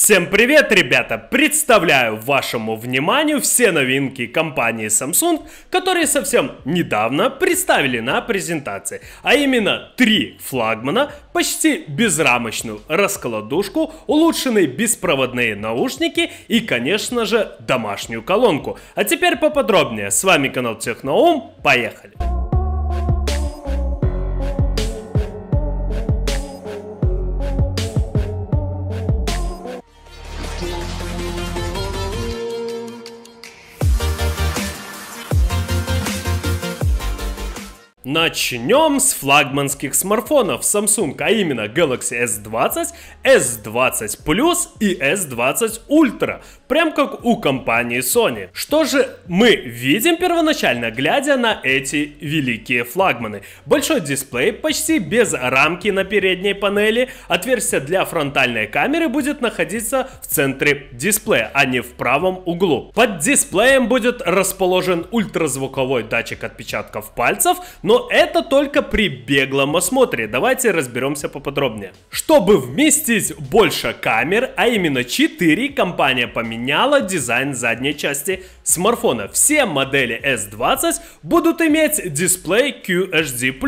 Всем привет, ребята! Представляю вашему вниманию все новинки компании Samsung, которые совсем недавно представили на презентации. А именно три флагмана, почти безрамочную раскладушку, улучшенные беспроводные наушники и, конечно же, домашнюю колонку. А теперь поподробнее. С вами канал Техноум. Поехали! Поехали! Начнем с флагманских смартфонов Samsung, а именно Galaxy S20, S20 Plus и S20 Ultra, прям как у компании Sony. Что же мы видим первоначально, глядя на эти великие флагманы? Большой дисплей почти без рамки на передней панели, отверстие для фронтальной камеры будет находиться в центре дисплея, а не в правом углу. Под дисплеем будет расположен ультразвуковой датчик отпечатков пальцев, но это только при беглом осмотре. Давайте разберемся поподробнее. Чтобы вместить больше камер, а именно 4, компания поменяла дизайн задней части смартфона. Все модели S20 будут иметь дисплей QHD+,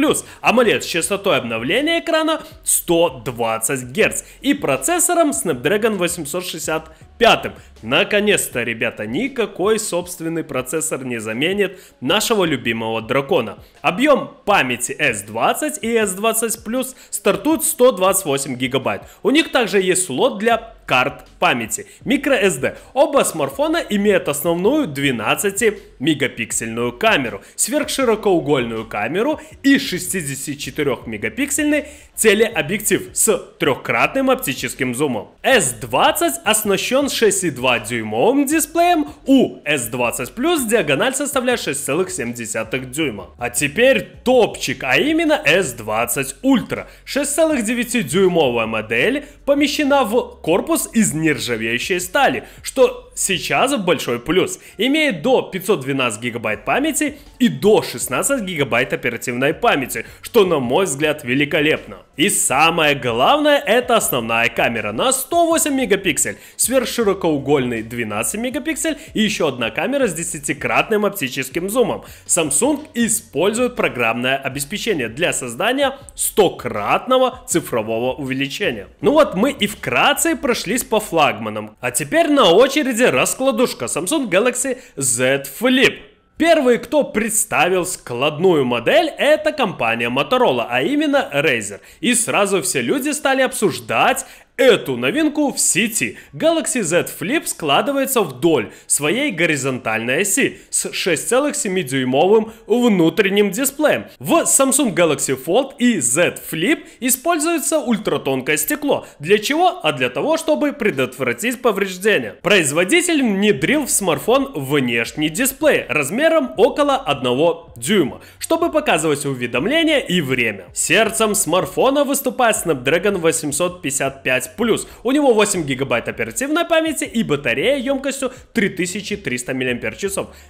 AMOLED с частотой обновления экрана 120 Гц и процессором Snapdragon 860 пятым. Наконец-то, ребята, никакой собственный процессор не заменит нашего любимого дракона. Объем памяти S20 и S20 Plus стартует 128 гигабайт. У них также есть слот для карт памяти microSD. Оба смартфона имеют основную 12-мегапиксельную камеру, сверхширокоугольную камеру и 64-мегапиксельный телеобъектив с трехкратным оптическим зумом. S20 оснащен 6,2 дюймовым дисплеем, у S20 Plus диагональ составляет 6,7 дюйма. А теперь топчик, а именно S20 Ultra. 6,9 дюймовая модель помещена в корпус из нержавеющей стали, что Сейчас большой плюс. Имеет до 512 гигабайт памяти и до 16 гигабайт оперативной памяти, что на мой взгляд великолепно. И самое главное это основная камера на 108 мегапиксель, сверхширокоугольный 12 мегапиксель и еще одна камера с 10-кратным оптическим зумом. Samsung использует программное обеспечение для создания 100-кратного цифрового увеличения. Ну вот мы и вкратце прошлись по флагманам. А теперь на очереди раскладушка Samsung Galaxy Z Flip. Первый, кто представил складную модель, это компания Motorola, а именно Razer. И сразу все люди стали обсуждать эту новинку в сети. Galaxy Z Flip складывается вдоль своей горизонтальной оси с 6,7-дюймовым внутренним дисплеем. В Samsung Galaxy Fold и Z Flip используется ультратонкое стекло. Для чего? А для того, чтобы предотвратить повреждения. Производитель внедрил в смартфон внешний дисплей размером около 1 дюйма, чтобы показывать уведомления и время. Сердцем смартфона выступает Snapdragon 855 5 Plus. У него 8 гигабайт оперативной памяти и батарея емкостью 3300 мАч.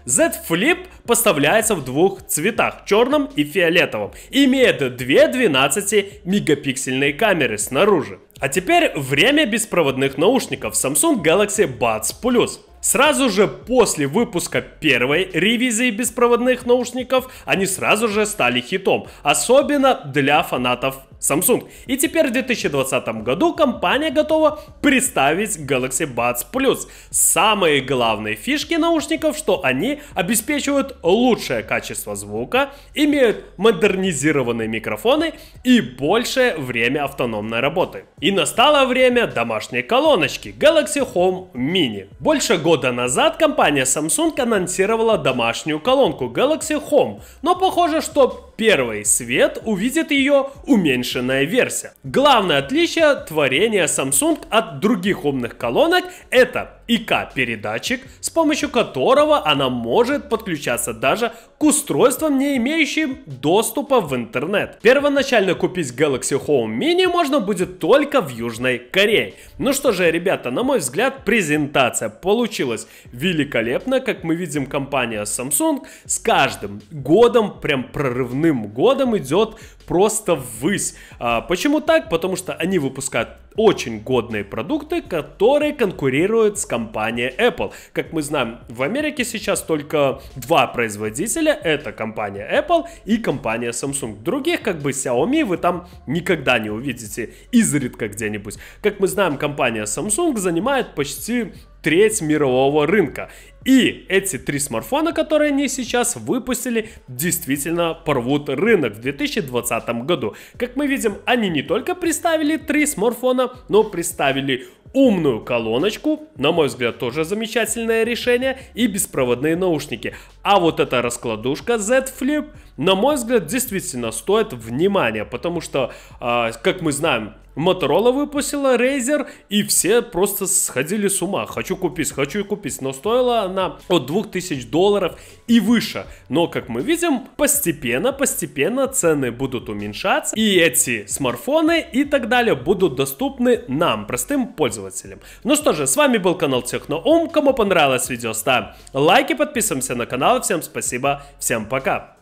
Z Flip поставляется в двух цветах, черном и фиолетовом. Имеет две 12-мегапиксельные камеры снаружи. А теперь время беспроводных наушников Samsung Galaxy Buds Plus. Сразу же после выпуска первой ревизии беспроводных наушников они сразу же стали хитом, особенно для фанатов Samsung. И теперь в 2020 году компания готова представить Galaxy Buds Plus. Самые главные фишки наушников, что они обеспечивают лучшее качество звука, имеют модернизированные микрофоны и большее время автономной работы. И настало время домашней колоночки Galaxy Home Mini. Больше года назад компания Samsung анонсировала домашнюю колонку Galaxy Home, но похоже, что первый свет увидит ее уменьшенной уменьшенная версия. Главное отличие творения Samsung от других умных колонок это ИК-передатчик, с помощью которого она может подключаться даже к устройствам, не имеющим доступа в интернет. Первоначально купить Galaxy Home Mini можно будет только в Южной Корее. Ну что же, ребята, на мой взгляд, презентация получилась великолепно. Как мы видим, компания Samsung с каждым годом, прям прорывным годом идет просто ввысь. А почему так? Потому что они выпускают очень годные продукты, которые конкурируют с компанией компания Apple. Как мы знаем, в Америке сейчас только два производителя. Это компания Apple и компания Samsung. Других, как бы Xiaomi, вы там никогда не увидите. Изредка где-нибудь. Как мы знаем, компания Samsung занимает почти треть мирового рынка. И эти три смартфона, которые они сейчас выпустили, действительно порвут рынок в 2020 году. Как мы видим, они не только представили три смартфона, но представили умную колоночку, на мой взгляд, тоже замечательное решение, и беспроводные наушники. А вот эта раскладушка Z Flip, на мой взгляд, действительно стоит внимания, потому что, э, как мы знаем, Моторола выпустила, Razer, и все просто сходили с ума. Хочу купить, хочу купить. Но стоила она от 2000 долларов и выше. Но, как мы видим, постепенно, постепенно цены будут уменьшаться. И эти смартфоны и так далее будут доступны нам, простым пользователям. Ну что же, с вами был канал Техноум. Кому понравилось видео, ставь лайки, подписываемся на канал. Всем спасибо, всем пока.